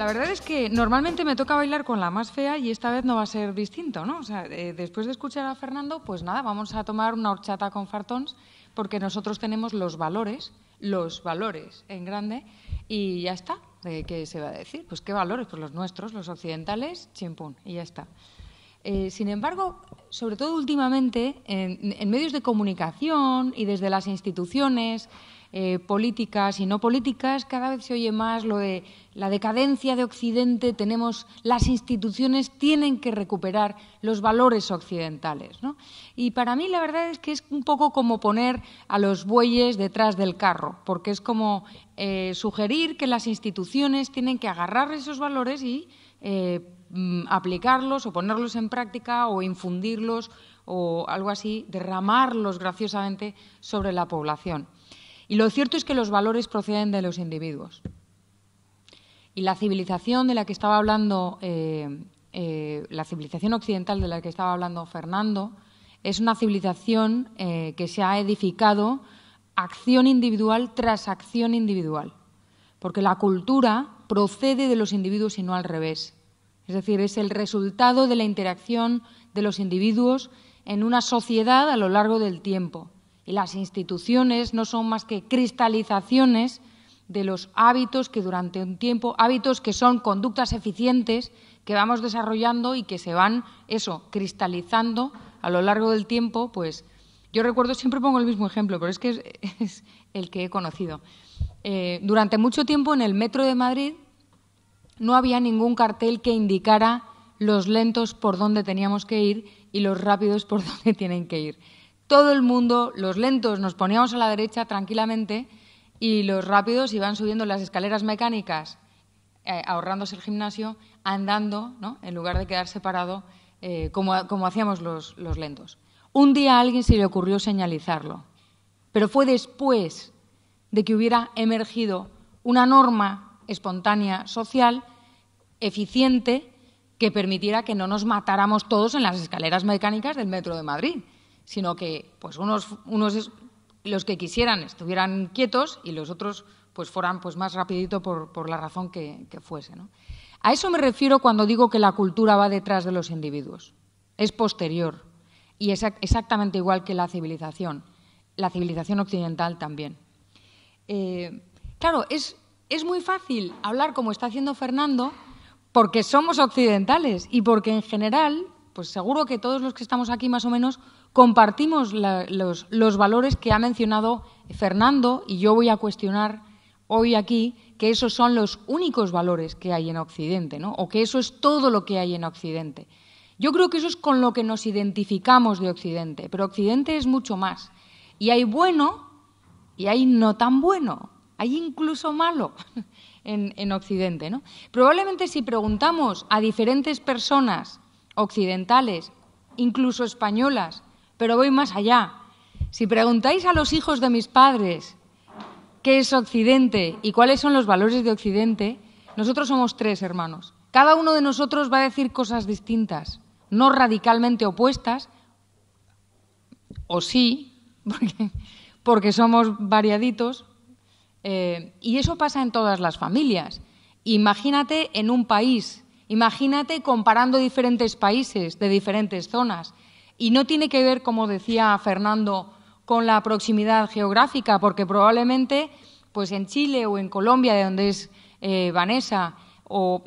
la verdad es que normalmente me toca bailar con la más fea y esta vez no va a ser distinto, ¿no? O sea, eh, después de escuchar a Fernando, pues nada, vamos a tomar una horchata con fartons porque nosotros tenemos los valores, los valores en grande y ya está. Eh, ¿Qué se va a decir? Pues qué valores, pues los nuestros, los occidentales, chimpún, y ya está. Eh, sin embargo, sobre todo últimamente, en, en medios de comunicación y desde las instituciones, eh, políticas y no políticas, cada vez se oye más lo de la decadencia de Occidente, tenemos las instituciones tienen que recuperar los valores occidentales. ¿no? Y para mí la verdad es que es un poco como poner a los bueyes detrás del carro, porque es como eh, sugerir que las instituciones tienen que agarrar esos valores y eh, mm, aplicarlos o ponerlos en práctica o infundirlos o algo así, derramarlos graciosamente sobre la población. Y lo cierto es que los valores proceden de los individuos. Y la civilización de la que estaba hablando, eh, eh, la civilización occidental de la que estaba hablando Fernando, es una civilización eh, que se ha edificado acción individual tras acción individual, porque la cultura procede de los individuos y no al revés. Es decir, es el resultado de la interacción de los individuos en una sociedad a lo largo del tiempo. Y las instituciones no son más que cristalizaciones de los hábitos que durante un tiempo, hábitos que son conductas eficientes que vamos desarrollando y que se van, eso, cristalizando a lo largo del tiempo, pues yo recuerdo, siempre pongo el mismo ejemplo, pero es que es, el que he conocido. Eh, durante mucho tiempo en el metro de Madrid no había ningún cartel que indicara los lentos por dónde teníamos que ir y los rápidos por dónde tienen que ir todo el mundo, los lentos nos poníamos a la derecha tranquilamente y los rápidos iban subiendo las escaleras mecánicas, eh, ahorrándose el gimnasio, andando, ¿no? en lugar de quedar separados eh, como, hacíamos los, los lentos. Un día a alguien se le ocurrió señalizarlo, pero fue después de que hubiera emergido una norma espontánea social eficiente que permitiera que no nos matáramos todos en las escaleras mecánicas del Metro de Madrid sino que pues, unos, los que quisieran estuvieran quietos y los otros pues fueran pues más rapidito por, la razón que, fuese. A eso me refiero cuando digo que la cultura va detrás de los individuos. Es posterior y es exactamente igual que la civilización, la civilización occidental también. Eh, claro, es, es muy fácil hablar como está haciendo Fernando porque somos occidentales y porque en general, pues seguro que todos los que estamos aquí más o menos compartimos los, valores que ha mencionado Fernando y yo voy a cuestionar hoy aquí que esos son los únicos valores que hay en Occidente, o que eso es todo lo que hay en Occidente. Yo creo que eso es con lo que nos identificamos de Occidente, pero Occidente es mucho más. Y hay bueno y hay no tan bueno, hay incluso malo en, en Occidente. ¿no? Probablemente si preguntamos a diferentes personas occidentales, incluso españolas, pero voy más allá. Si preguntáis a los hijos de mis padres qué es Occidente y cuáles son los valores de Occidente, nosotros somos tres hermanos. Cada uno de nosotros va a decir cosas distintas, no radicalmente opuestas, o sí, porque, somos variaditos, eh, y eso pasa en todas las familias. Imagínate en un país, imagínate comparando diferentes países de diferentes zonas, y no tiene que ver, como decía Fernando, con la proximidad geográfica, porque probablemente pues en Chile o en Colombia, de donde es eh, Vanessa, o,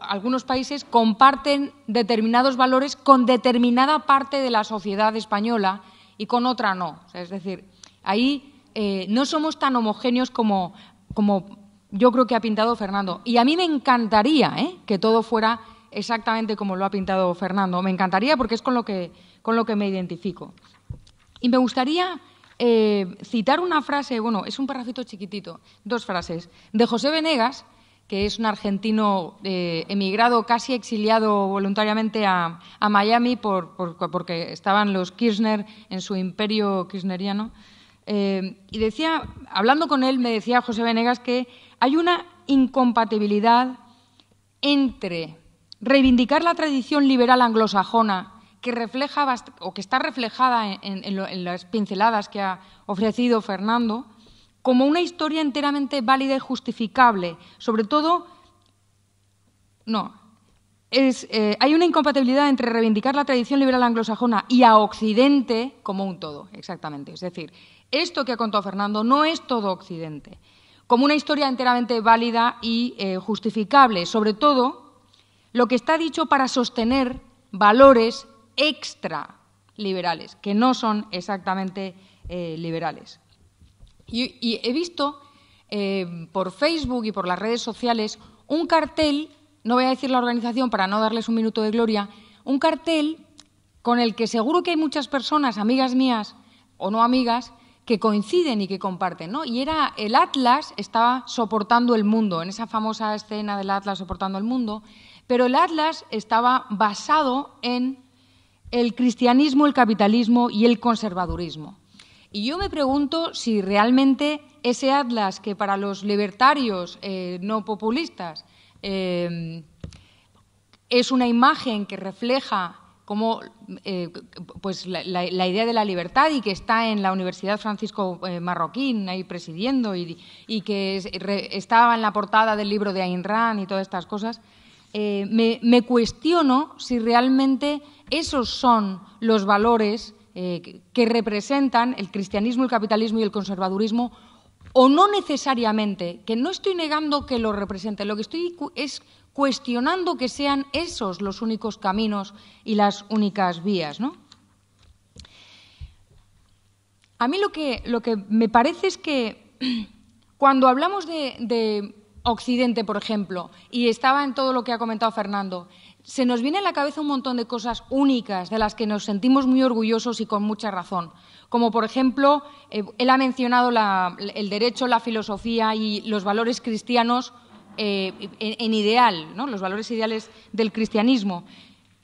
algunos países comparten determinados valores con determinada parte de la sociedad española y con otra no. es decir, ahí eh, no somos tan homogéneos como, como yo creo que ha pintado Fernando. Y a mí me encantaría ¿eh? que todo fuera exactamente como lo ha pintado Fernando. Me encantaría porque es con lo que, con lo que me identifico. Y me gustaría eh, citar una frase, bueno, es un parrafito chiquitito, dos frases, de José Venegas, que es un argentino eh, emigrado, casi exiliado voluntariamente a, Miami porque estaban los Kirchner en su imperio kirchneriano. Eh, y decía, hablando con él, me decía José Venegas que hay una incompatibilidad entre reivindicar la tradición liberal anglosajona que refleja o que está reflejada en, las pinceladas que ha ofrecido Fernando como una historia enteramente válida y justificable, sobre todo no es, eh, hay una incompatibilidad entre reivindicar la tradición liberal anglosajona y a Occidente como un todo, exactamente. Es decir, esto que ha contado Fernando no es todo Occidente, como una historia enteramente válida y eh, justificable, sobre todo lo que está dicho para sostener valores extra-liberales, que no son exactamente eh, liberales. Y, he visto eh, por Facebook y por las redes sociales un cartel, no voy a decir la organización para no darles un minuto de gloria, un cartel con el que seguro que hay muchas personas, amigas mías o no amigas, que coinciden y que comparten, ¿no? Y era el Atlas estaba soportando el mundo, en esa famosa escena del Atlas soportando el mundo, pero el Atlas estaba basado en el cristianismo, el capitalismo y el conservadurismo. Y yo me pregunto si realmente ese Atlas que para los libertarios eh, no populistas eh, es una imagen que refleja eh, pues, la, idea de la libertad y que está en la Universidad Francisco Marroquín ahí presidiendo y, que estaba en la portada del libro de Ayn Rand y todas estas cosas, eh, me, cuestiono si realmente esos son los valores eh, que, representan el cristianismo, el capitalismo y el conservadurismo, o no necesariamente, que no estoy negando que lo representen, lo que estoy es cuestionando que sean esos los únicos caminos y las únicas vías, A mí lo que, lo que me parece es que cuando hablamos de Occidente, por ejemplo, y estaba en todo lo que ha comentado Fernando, se nos viene a la cabeza un montón de cosas únicas de las que nos sentimos muy orgullosos y con mucha razón. Como, por ejemplo, eh, él ha mencionado el derecho, la filosofía y los valores cristianos eh, en, ideal, los valores ideales del cristianismo.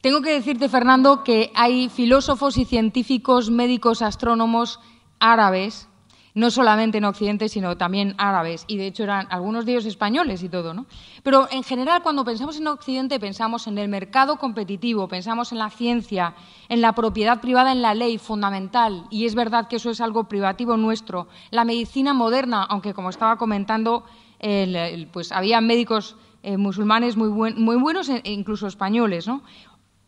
Tengo que decirte, Fernando, que hay filósofos y científicos, médicos, astrónomos árabes no solamente en Occidente, sino también árabes, y de hecho eran algunos de ellos españoles y todo, ¿no? Pero en general, cuando pensamos en Occidente, pensamos en el mercado competitivo, pensamos en la ciencia, en la propiedad privada, en la ley fundamental, y es verdad que eso es algo privativo nuestro, la medicina moderna, aunque como estaba comentando, pues había médicos eh, musulmanes muy, buenos, e incluso españoles,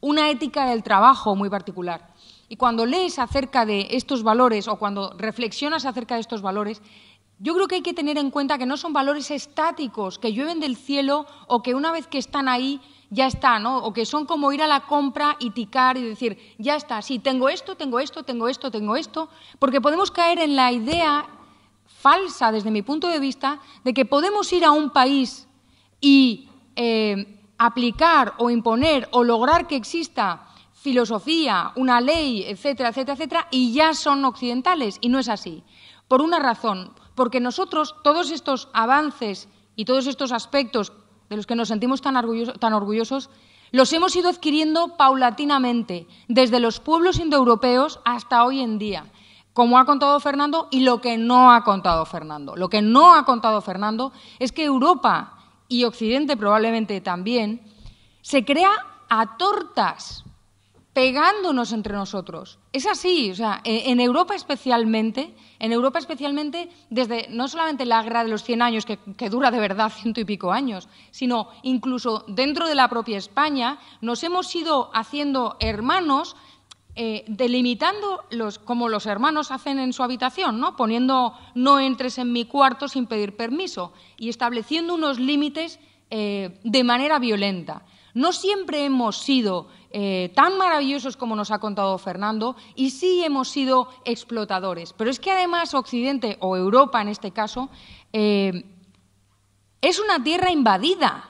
Una ética del trabajo muy particular y cuando lees acerca de estos valores o cuando reflexionas acerca de estos valores, yo creo que hay que tener en cuenta que no son valores estáticos, que llueven del cielo o que una vez que están ahí ya está, ¿no? O que son como ir a la compra y ticar y decir, ya está, sí, tengo esto, tengo esto, tengo esto, tengo esto, porque podemos caer en la idea falsa desde mi punto de vista de que podemos ir a un país y eh, aplicar o imponer o lograr que exista filosofía, una ley, etcétera, etcétera, etcétera, y ya son occidentales. Y no es así. Por una razón, porque nosotros todos estos avances y todos estos aspectos de los que nos sentimos tan, orgullosos, los hemos ido adquiriendo paulatinamente, desde los pueblos indoeuropeos hasta hoy en día, como ha contado Fernando y lo que no ha contado Fernando. Lo que no ha contado Fernando es que Europa y Occidente probablemente también se crea a tortas pegándonos entre nosotros. Es así, o sea, e, en Europa especialmente, en Europa especialmente, desde no solamente la guerra de los 100 años, que, dura de verdad ciento y pico años, sino incluso dentro de la propia España, nos hemos ido haciendo hermanos, eh, delimitando los, como los hermanos hacen en su habitación, ¿no? poniendo no entres en mi cuarto sin pedir permiso y estableciendo unos límites eh, de manera violenta. No siempre hemos sido eh, tan maravillosos como nos ha contado Fernando y sí hemos sido explotadores. Pero es que además Occidente, o Europa en este caso, eh, es una tierra invadida.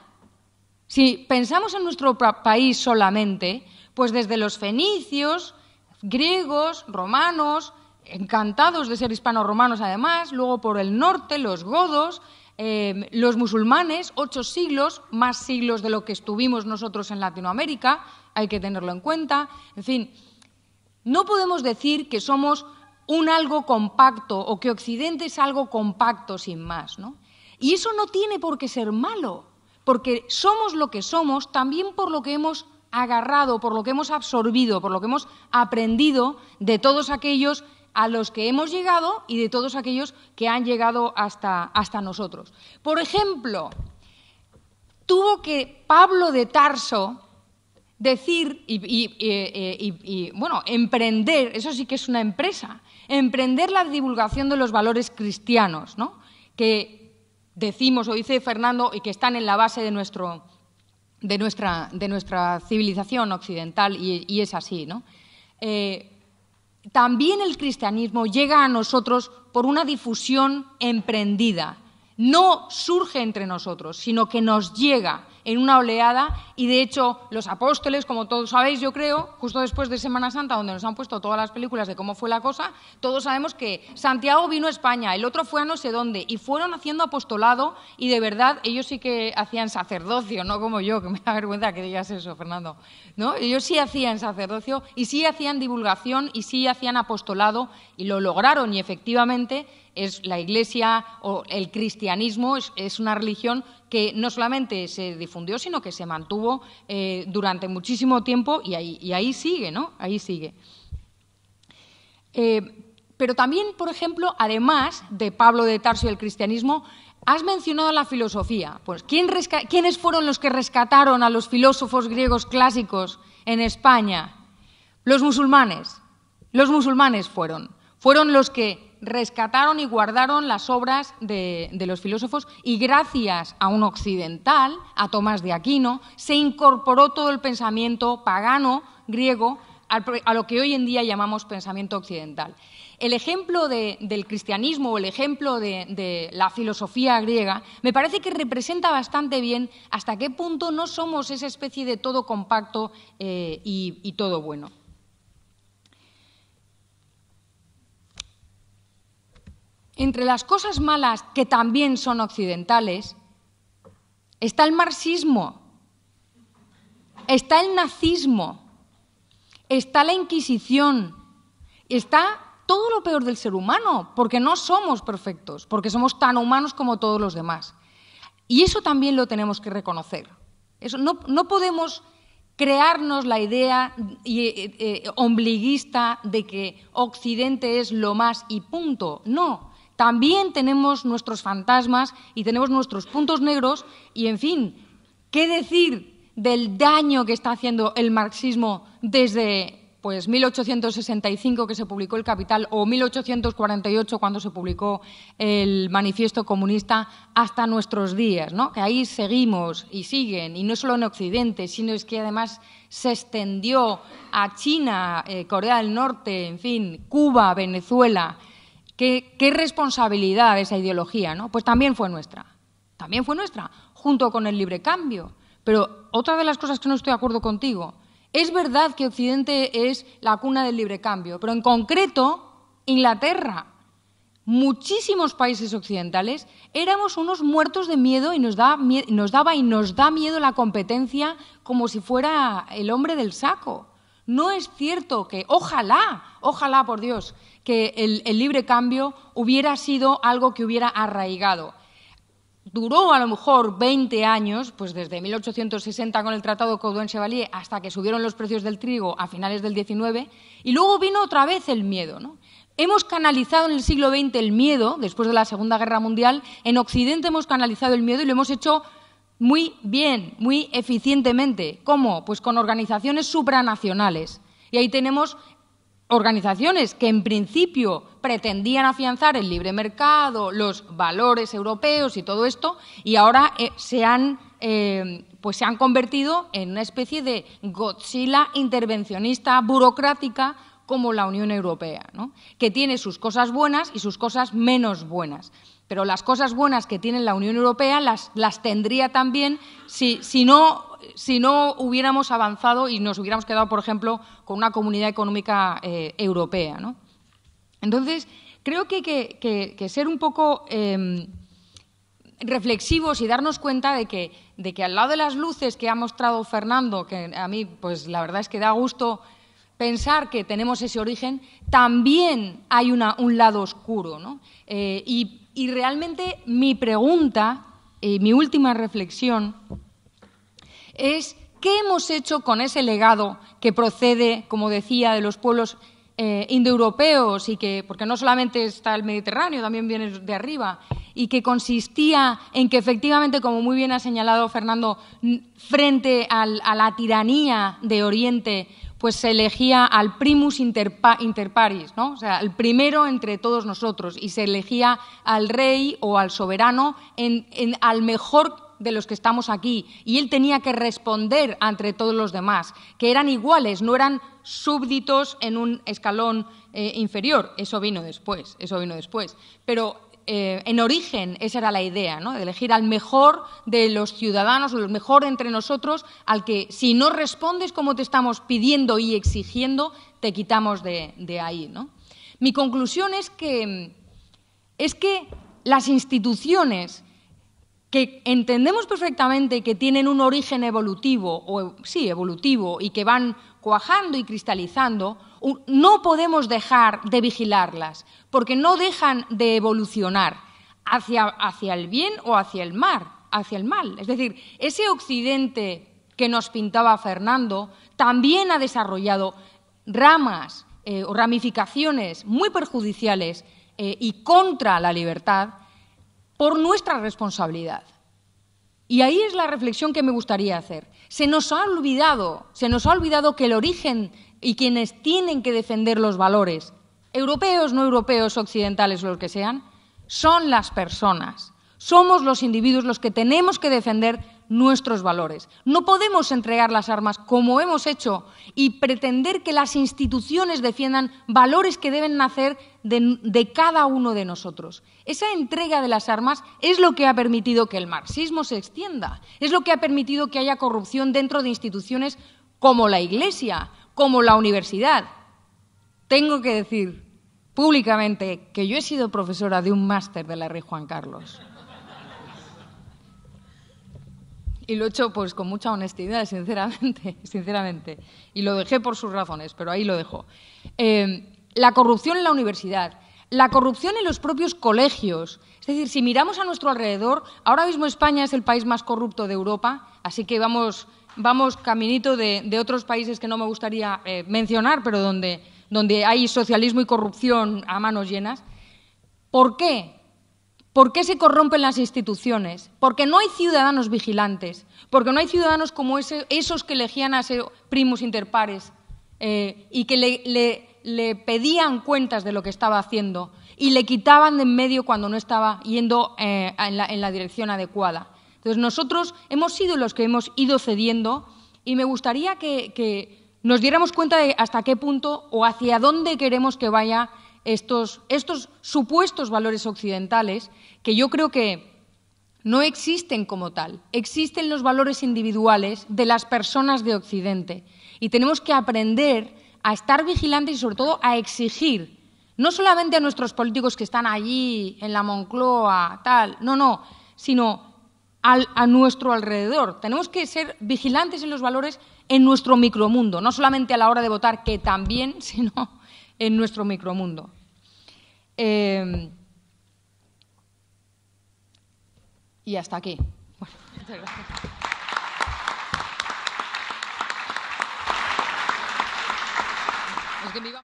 Si pensamos en nuestro país solamente, pues desde los fenicios, griegos, romanos, encantados de ser hispanoromanos además, luego por el norte, los godos, Em, los musulmanes, ocho siglos, más siglos de lo que estuvimos nosotros en Latinoamérica, hay que tenerlo en cuenta. En fin, no podemos decir que somos un algo compacto o que Occidente es algo compacto sin más, ¿no? Y eso no tiene por qué ser malo, porque somos lo que somos también por lo que hemos agarrado, por lo que hemos absorbido, por lo que hemos aprendido de todos aquellos a los que hemos llegado y de todos aquellos que han llegado hasta, hasta nosotros. Por ejemplo, tuvo que Pablo de Tarso decir y, eh, eh, bueno, emprender, eso sí que es una empresa, emprender la divulgación de los valores cristianos, ¿no? que decimos o dice Fernando y que están en la base de, nuestro, de, nuestra, de nuestra civilización occidental y, es así. ¿no? Eh, también el cristianismo llega a nosotros por una difusión emprendida. No surge entre nosotros, sino que nos llega en una oleada y de hecho los apóstoles, como todos sabéis, yo creo, justo después de Semana Santa, donde nos han puesto todas las películas de cómo fue la cosa, todos sabemos que Santiago vino a España, el otro fue a no sé dónde y fueron haciendo apostolado y de verdad ellos sí que hacían sacerdocio, no como yo, que me da vergüenza que digas eso, Fernando. ¿no? Ellos sí hacían sacerdocio y sí hacían divulgación y sí hacían apostolado y lo lograron y efectivamente es la Iglesia o el cristianismo es, una religión que no solamente se difundió, sino que se mantuvo eh, durante muchísimo tiempo y ahí, sigue, ¿no? Ahí sigue. Eh, pero también, por ejemplo, además de Pablo de Tarso y el cristianismo, Has mencionado la filosofía. Pues, ¿quién ¿quiénes fueron los que rescataron a los filósofos griegos clásicos en España? Los musulmanes. Los musulmanes fueron. Fueron los que rescataron y guardaron las obras de, los filósofos y gracias a un occidental, a Tomás de Aquino, se incorporó todo el pensamiento pagano griego a lo que hoy en día llamamos pensamiento occidental. El ejemplo del cristianismo o el ejemplo de, la filosofía griega me parece que representa bastante bien hasta qué punto no somos esa especie de todo compacto eh, y todo bueno. entre las cosas malas que también son occidentales está el marxismo, está el nazismo, está la Inquisición, está todo lo peor del ser humano, porque no somos perfectos, porque somos tan humanos como todos los demás. Y eso también lo tenemos que reconocer. no, podemos crearnos la idea eh, eh, eh, ombliguista de que Occidente es lo más y punto. No, también tenemos nuestros fantasmas y tenemos nuestros puntos negros y, en fin, ¿qué decir del daño que está haciendo el marxismo desde pues 1865 que se publicó El Capital o 1848 cuando se publicó el Manifiesto Comunista hasta nuestros días, ¿no? Que ahí seguimos y siguen y no solo en Occidente, sino es que además se extendió a China, eh, Corea del Norte, en fin, Cuba, Venezuela. ¿Qué, responsabilidad esa ideología, ¿no? Pues también fue nuestra, también fue nuestra, junto con el libre cambio. Pero otra de las cosas que no estoy de acuerdo contigo, es verdad que Occidente es la cuna del libre cambio, pero en concreto Inglaterra, muchísimos países occidentales éramos unos muertos de miedo y nos, nos, daba y nos da miedo la competencia como si fuera el hombre del saco. No es cierto que, ojalá, ojalá por Dios, que el, libre cambio hubiera sido algo que hubiera arraigado. Duró a lo mejor 20 años, pues desde 1860 con el Tratado en chevalier hasta que subieron los precios del trigo a finales del XIX, y luego vino otra vez el miedo. Hemos canalizado en el siglo XX el miedo, después de la Segunda Guerra Mundial, en Occidente hemos canalizado el miedo y lo hemos hecho muy bien, muy eficientemente. ¿Cómo? Pues con organizaciones supranacionales. Y ahí tenemos organizaciones que en principio pretendían afianzar el libre mercado, los valores europeos y todo esto, y ahora eh, se han eh, pues se han convertido en una especie de Godzilla intervencionista burocrática como la Unión Europea, ¿no? que tiene sus cosas buenas y sus cosas menos buenas pero las cosas buenas que tiene la Unión Europea las, las tendría también si, no, si, no, hubiéramos avanzado y nos hubiéramos quedado, por ejemplo, con una comunidad económica eh, europea. Entonces, creo que que, ser un poco em, reflexivos y darnos cuenta de que, de que al lado de las luces que ha mostrado Fernando, que a mí, pues la verdad es que da gusto pensar que tenemos ese origen, también hay una, un lado oscuro. ¿no? Eh, y realmente mi pregunta, y eh, mi última reflexión, es qué hemos hecho con ese legado que procede, como decía, de los pueblos eh, indoeuropeos y que, porque no solamente está el Mediterráneo, también viene de arriba, y que consistía en que efectivamente, como muy bien ha señalado Fernando, frente a la tiranía de Oriente, pues se elegía al primus inter, paris, ¿no? o sea, el primero entre todos nosotros, y se elegía al rey o al soberano, al mejor de los que estamos aquí, y él tenía que responder ante todos los demás, que eran iguales, no eran súbditos en un escalón eh, inferior. Eso vino después, eso vino después. Pero eh, en origen esa era la idea, ¿no? de elegir al mejor de los ciudadanos, o el mejor entre nosotros, al que si no respondes como te estamos pidiendo y exigiendo, te quitamos de, ahí. Mi conclusión es que, es que las instituciones que entendemos perfectamente que tienen un origen evolutivo, o sí, evolutivo, y que van cuajando y cristalizando, no podemos dejar de vigilarlas, porque no dejan de evolucionar hacia, el bien o hacia el, mal, hacia el mal. Es decir, ese occidente que nos pintaba Fernando también ha desarrollado ramas eh, o ramificaciones muy perjudiciales eh, y contra la libertad por nuestra responsabilidad. Y ahí es la reflexión que me gustaría hacer. Se nos ha olvidado, se nos ha olvidado que el origen y quienes tienen que defender los valores, europeos, no europeos, occidentales, o los que sean, son las personas. Somos los individuos los que tenemos que defender nuestros valores. No podemos entregar las armas como hemos hecho y pretender que las instituciones defiendan valores que deben nacer de, de, cada uno de nosotros. Esa entrega de las armas es lo que ha permitido que el marxismo se extienda, es lo que ha permitido que haya corrupción dentro de instituciones como la Iglesia, como la universidad. Tengo que decir públicamente que yo he sido profesora de un máster de la Rey Juan Carlos. Y lo he hecho pues con mucha honestidad, sinceramente, sinceramente. Y lo dejé por sus razones, pero ahí lo dejo. Eh, la corrupción en la universidad, la corrupción en los propios colegios. Es decir, si miramos a nuestro alrededor, ahora mismo España es el país más corrupto de Europa, así que vamos vamos caminito de, otros países que no me gustaría eh, mencionar, pero donde, hay socialismo y corrupción a manos llenas. ¿Por qué? ¿Por qué se corrompen las instituciones? Porque no hay ciudadanos vigilantes, porque no hay ciudadanos como esos que elegían a ser primos interpares pares eh, y que le, pedían cuentas de lo que estaba haciendo y le quitaban de en medio cuando no estaba yendo eh, en la dirección adecuada. Entonces, nosotros hemos sido los que hemos ido cediendo y me gustaría que, nos diéramos cuenta de hasta qué punto o hacia dónde queremos que vaya estos, estos supuestos valores occidentales, que yo creo que no existen como tal. Existen los valores individuales de las personas de Occidente y tenemos que aprender a estar vigilantes y sobre todo a exigir, no solamente a nuestros políticos que están allí en la Moncloa, tal, no, no, sino a nuestro alrededor. Tenemos que ser vigilantes en los valores en nuestro micromundo, no solamente a la hora de votar, que también, sino en nuestro micromundo. Em, y hasta aquí.